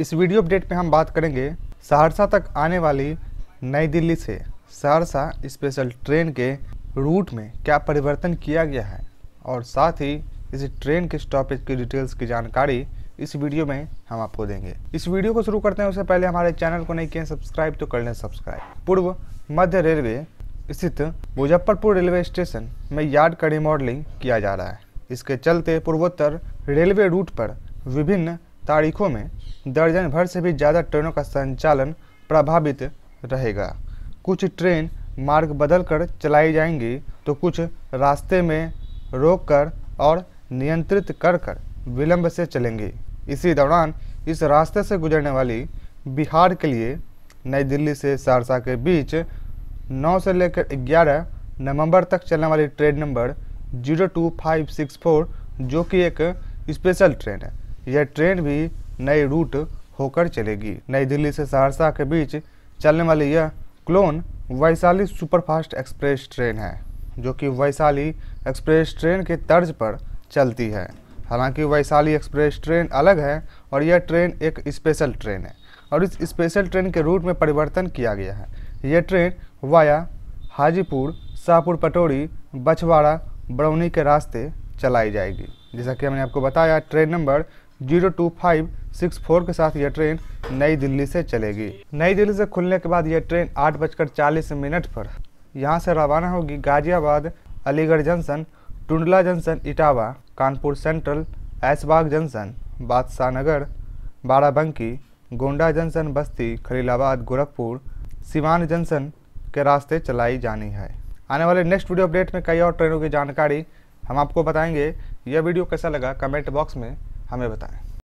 इस video update में हम बात करेंगे सहरसा तक आने वाली नई दिल्ली से सहरसा स्पेशल ट्रेन के रूट में क्या परिवर्तन किया गया है और साथ ही इस ट्रेन के स्टॉपेज की डिटेल्स की जानकारी इस वीडियो में हम आपको देंगे इस वीडियो को शुरू करते हैं उससे पहले हमारे चैनल को नहीं किए सब्सक्राइब तो कर लें सब्सक्राइब पूर्व मध्य रेलवे स्थित मुजफ्फरपुर रेलवे स्टेशन में यार्ड का रिमॉडलिंग किया जा रहा है इसके चलते पूर्वोत्तर रेलवे रूट पर विभिन्न तारीखों में दर्जन भर से भी ज़्यादा ट्रेनों का संचालन प्रभावित रहेगा कुछ ट्रेन मार्ग बदल कर चलाई जाएंगी तो कुछ रास्ते में रोक कर और नियंत्रित कर कर विलम्ब से चलेंगी इसी दौरान इस रास्ते से गुजरने वाली बिहार के लिए नई दिल्ली से सहरसा के बीच 9 से लेकर 11 नवंबर तक चलने वाली ट्रेन नंबर 02564 जो कि एक स्पेशल ट्रेन है यह ट्रेन भी नए रूट होकर चलेगी नई दिल्ली से सहरसा के बीच चलने वाली यह clone Vaishali superfast express train है जो कि वैशाली एक्सप्रेस ट्रेन के तर्ज पर चलती है हालांकि वैशाली एक्सप्रेस ट्रेन अलग है और यह ट्रेन एक स्पेशल ट्रेन है और इस स्पेशल ट्रेन के रूट में परिवर्तन किया गया है यह ट्रेन वाया हाजीपुर शाहपुर पटोरी बछवाड़ा बरौनी के रास्ते चलाई जाएगी जैसा कि हमने आपको बताया train number zero two five six four के साथ यह ट्रेन नई दिल्ली से चलेगी नई दिल्ली से खुलने के बाद यह ट्रेन आठ बजकर चालीस मिनट पर यहाँ से रवाना होगी Ghaziabad Aligarh junction Tundla junction Etawah Kanpur central Aishbagh junction Badshahnagar Barabanki Gonda junction बस्ती खलीलाबाद गोरखपुर सिवान जंक्शन के रास्ते चलाई जानी है आने वाले नेक्स्ट वीडियो अपडेट में कई और ट्रेनों की जानकारी हम आपको बताएंगे यह वीडियो कैसा लगा कमेंट बॉक्स में हमें बताएं